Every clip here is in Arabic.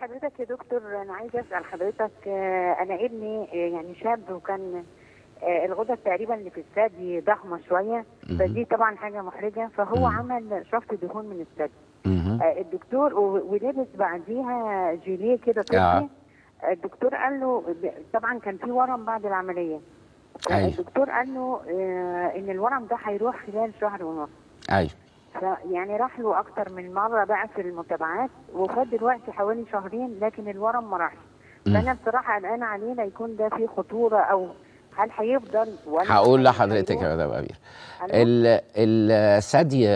حضرتك يا دكتور انا عايزه اسال حضرتك آه، انا ابني آه، يعني شاب وكان آه، الغدد تقريبا اللي في الثدي ضخمه شويه فدي طبعا حاجه محرجه فهو عمل شفط دهون من الثدي الدكتور ولبس بعديها جيليه كده طبي الدكتور قال له طبعا كان في ورم بعد العمليه أيوه. الدكتور قال له ان الورم ده هيروح خلال شهر ونص ايوه يعني راح له اكتر من مره بقى في المتابعات وخد دلوقتي حوالي شهرين لكن الورم ما راحش فانا بصراحه قلقانه عليه يكون ده فيه خطوره او هل هيفضل ولا هقول لحضرتك يا مدام امير الثدي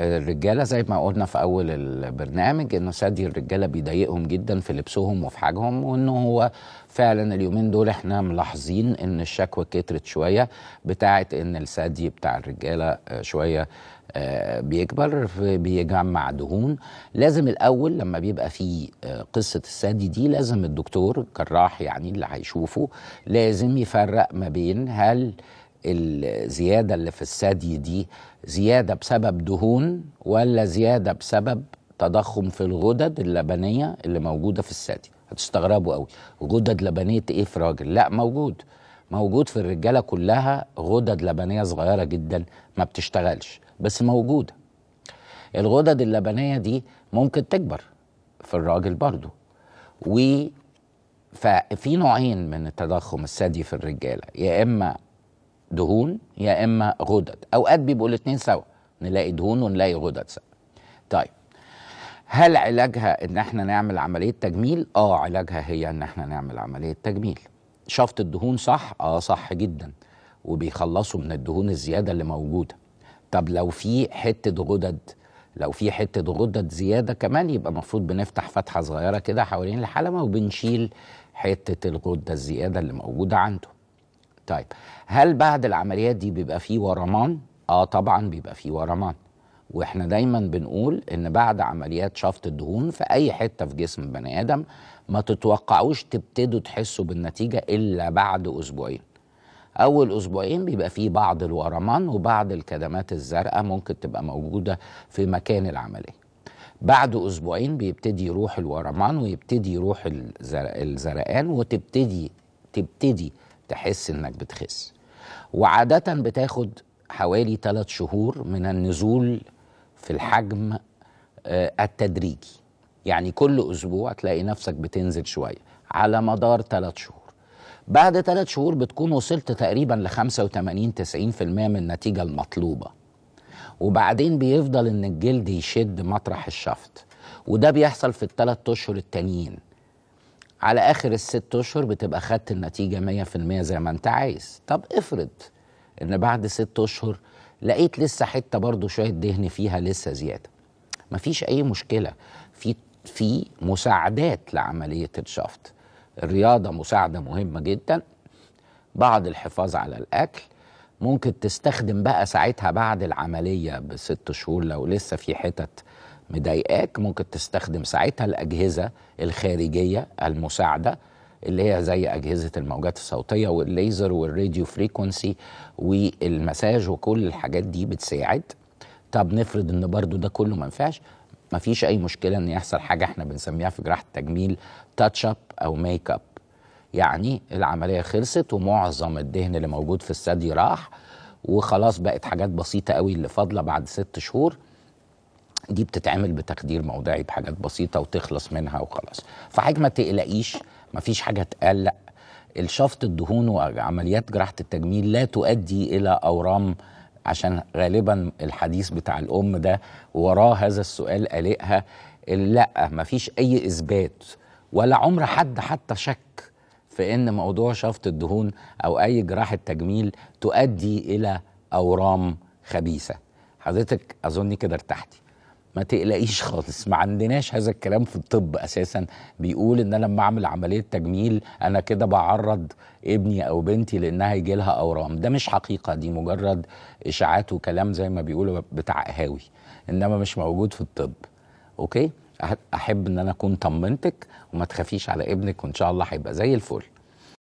الرجاله زي ما قلنا في اول البرنامج انه ثدي الرجاله بيضايقهم جدا في لبسهم وفي حاجهم وانه هو فعلا اليومين دول احنا ملاحظين ان الشكوى كترت شويه بتاعه ان الثدي بتاع الرجاله آه، شويه آه، بيكبر بيجمع دهون لازم الاول لما بيبقى فيه آه، قصه الثدي دي لازم الدكتور الجراح يعني اللي هيشوفه لازم يفرق ما بين هل الزياده اللي في الثدي دي زياده بسبب دهون ولا زياده بسبب تضخم في الغدد اللبنيه اللي موجوده في الثدي هتستغربوا قوي غدد لبنيه ايه في راجل لا موجود موجود في الرجاله كلها غدد لبنيه صغيره جدا ما بتشتغلش بس موجوده الغدد اللبنيه دي ممكن تكبر في الراجل برضو و ففي نوعين من التضخم الثدي في الرجاله يا اما دهون يا اما غدد اوقات بيبقوا الاثنين سوا نلاقي دهون ونلاقي غدد سوا طيب هل علاجها ان احنا نعمل عمليه تجميل اه علاجها هي ان احنا نعمل عمليه تجميل شفط الدهون صح اه صح جدا وبيخلصوا من الدهون الزياده اللي موجوده طب لو في حته غدد لو في حته غدد زياده كمان يبقى المفروض بنفتح فتحه صغيره كده حوالين الحلمه وبنشيل حته الغده الزياده اللي موجوده عنده طيب هل بعد العمليات دي بيبقى فيه ورمان اه طبعا بيبقى فيه ورمان واحنا دايما بنقول ان بعد عمليات شفط الدهون في اي حته في جسم بني ادم ما تتوقعوش تبتدوا تحسوا بالنتيجه الا بعد اسبوعين اول اسبوعين بيبقى فيه بعض الورمان وبعض الكدمات الزرقاء ممكن تبقى موجوده في مكان العمليه بعد اسبوعين بيبتدي يروح الورمان ويبتدي يروح الزرقان وتبتدي تبتدي تحس انك بتخس وعاده بتاخد حوالي ثلاث شهور من النزول في الحجم آه، التدريجي يعني كل اسبوع تلاقي نفسك بتنزل شويه على مدار ثلاث شهور بعد ثلاث شهور بتكون وصلت تقريبا ل 85 90% من النتيجه المطلوبه وبعدين بيفضل ان الجلد يشد مطرح الشفط وده بيحصل في الثلاث اشهر التانيين على اخر الست اشهر بتبقى خدت النتيجه 100% زي ما انت عايز طب افرض ان بعد ست اشهر لقيت لسه حته برضه شويه دهن فيها لسه زياده مفيش اي مشكله في في مساعدات لعمليه الشفط الرياضه مساعده مهمه جدا بعض الحفاظ على الاكل ممكن تستخدم بقى ساعتها بعد العمليه بست شهور لو لسه في حتت مضايقاك ممكن تستخدم ساعتها الاجهزه الخارجيه المساعده اللي هي زي اجهزه الموجات الصوتيه والليزر والراديو فريكونسي والمساج وكل الحاجات دي بتساعد طب نفرض ان برضو ده كله ما ينفعش ما فيش اي مشكله ان يحصل حاجه احنا بنسميها في جراحه التجميل تاتش اب او ميك اب يعني العمليه خلصت ومعظم الدهن اللي موجود في الثدي راح وخلاص بقت حاجات بسيطه قوي اللي فاضله بعد ست شهور دي بتتعمل بتخدير موضعي بحاجات بسيطه وتخلص منها وخلاص فحاجه ما تقلقيش مفيش حاجه اتقال لا الشفط الدهون وعمليات جراحه التجميل لا تؤدي الى اورام عشان غالبا الحديث بتاع الام ده وراه هذا السؤال قلقها لا مفيش اي اثبات ولا عمر حد حتى شك في ان موضوع شفط الدهون او اي جراحه تجميل تؤدي الى اورام خبيثه حضرتك اظن كده ارتحتي ما تقلقيش خالص ما عندناش هذا الكلام في الطب اساسا بيقول ان انا لما اعمل عمليه تجميل انا كده بعرض ابني او بنتي لانها يجي لها اورام ده مش حقيقه دي مجرد اشاعات وكلام زي ما بيقولوا بتاع قهاوي انما مش موجود في الطب اوكي احب ان انا اكون طمنتك وما تخافيش على ابنك وان شاء الله هيبقى زي الفل